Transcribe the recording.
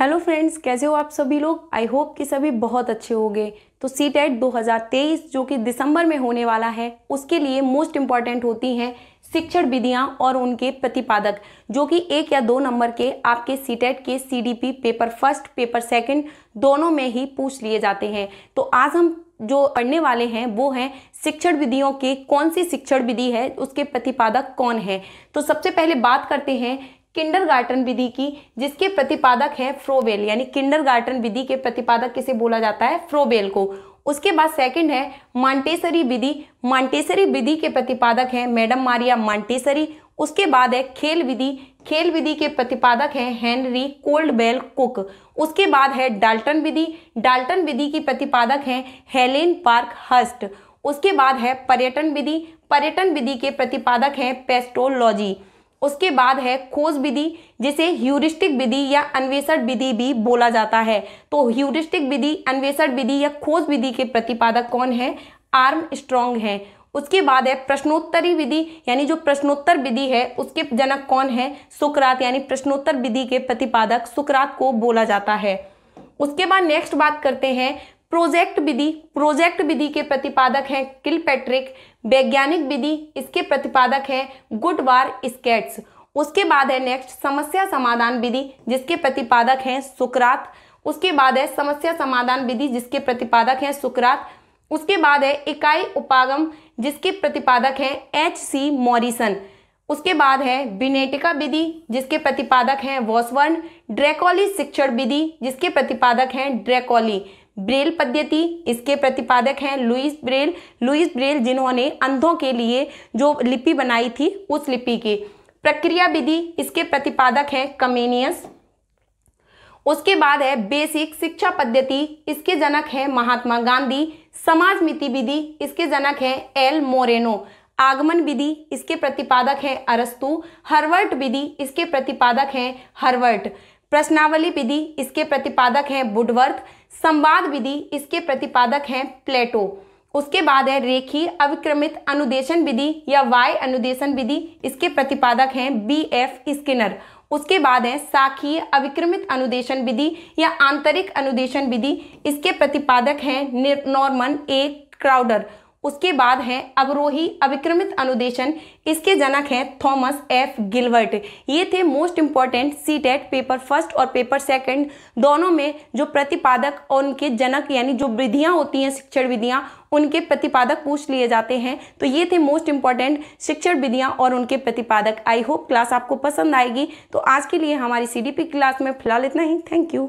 hello friends कैसे हो आप सभी लोग आई होप कि सभी बहुत अच्छे होंगे तो सी टेट दो जो कि दिसंबर में होने वाला है उसके लिए मोस्ट इम्पॉर्टेंट होती हैं शिक्षण विधियां और उनके प्रतिपादक जो कि एक या दो नंबर के आपके सी टेट के C paper first paper second दोनों में ही पूछ लिए जाते हैं तो आज हम जो पढ़ने वाले हैं वो हैं शिक्षण विधियों के कौन सी शिक्षण विधि है उसके प्रतिपादक कौन है तो सबसे पहले बात करते हैं किंडरगार्टन विधि की जिसके प्रतिपादक हैं फ्रोवेल यानी किंडरगार्टन विधि के प्रतिपादक किसे बोला जाता है फ्रोवेल को उसके बाद सेकंड है मांटेसरी विधि मांटेसरी विधि के प्रतिपादक हैं मैडम मारिया मांटेसरी उसके बाद है खेल विधि खेल विधि के प्रतिपादक हैं हेनरी कोल्ड बेल कुक उसके बाद है डाल्टन विधि डाल्टन विधि की प्रतिपादक हैं हेलेन पार्क हस्ट उसके बाद है पर्यटन विधि पर्यटन विधि के प्रतिपादक हैं पेस्टोलॉजी उसके बाद है खोज विधि जिसे ह्यूरिस्टिक विधि या अन्वेषण विधि भी बोला जाता है तो ह्यूरिस्टिक विधि अन्वेषण विधि या खोज विधि के प्रतिपादक कौन है आर्म स्ट्रॉन्ग है उसके बाद है प्रश्नोत्तरी विधि यानी जो प्रश्नोत्तर विधि है उसके जनक कौन है सुकरात यानी प्रश्नोत्तर विधि के प्रतिपादक सुकरात को बोला जाता है उसके बाद नेक्स्ट बात करते हैं प्रोजेक्ट विधि प्रोजेक्ट विधि के प्रतिपादक हैं किल पैट्रिक वैज्ञानिक विधि इसके प्रतिपादक हैं गुडवार स्केट्स उसके बाद है नेक्स्ट समस्या समाधान विधि जिसके प्रतिपादक हैं सुकरात उसके बाद है समस्या समाधान विधि जिसके प्रतिपादक हैं सुकरात उसके बाद है इकाई उपागम जिसके प्रतिपादक हैं एच सी मॉरिसन उसके बाद है विनेटिका विधि जिसके प्रतिपादक हैं वॉसवर्न ड्रैकोली शिक्षण विधि जिसके प्रतिपादक हैं ड्रैकोली ब्रेल पद्धति इसके प्रतिपादक हैं लुइस ब्रेल लुइस ब्रेल जिन्होंने अंधों के लिए जो लिपि बनाई थी उस लिपि की प्रक्रिया विधि इसके प्रतिपादक हैं कमेनियस उसके बाद है बेसिक शिक्षा पद्धति इसके जनक है महात्मा गांधी समाज मिति विधि इसके जनक है एल मोरेनो आगमन विधि इसके प्रतिपादक हैं अरस्तु हर्वर्ट विधि इसके प्रतिपादक हैं हर्वर्ट प्रश्नावली विधि इसके प्रतिपादक हैं बुडवर्थ संवाद विधि इसके प्रतिपादक हैं प्लेटो उसके बाद है रेखी अविक्रमित अनुदेशन विधि या वाय अनुदेशन विधि इसके प्रतिपादक हैं बी एफ स्किनर उसके बाद है साखीय अविक्रमित अनुदेशन विधि या आंतरिक अनुदेशन विधि इसके प्रतिपादक हैं नॉर्मन ए क्राउडर उसके बाद हैं अवरोही अविक्रमित अनुदेशन इसके जनक हैं थॉमस एफ गिलवर्ट ये थे most important C TET paper first और पेपर सेकंड दोनों में जो प्रतिपादक और उनके जनक यानी जो विधियां होती हैं शिक्षण विधियां उनके प्रतिपादक पूछ लिए जाते हैं तो ये थे मोस्ट इंपॉर्टेंट शिक्षण विधियां और उनके प्रतिपादक आई होप क्लास आपको पसंद आएगी तो आज के लिए हमारी सी क्लास में फिलहाल इतना ही थैंक यू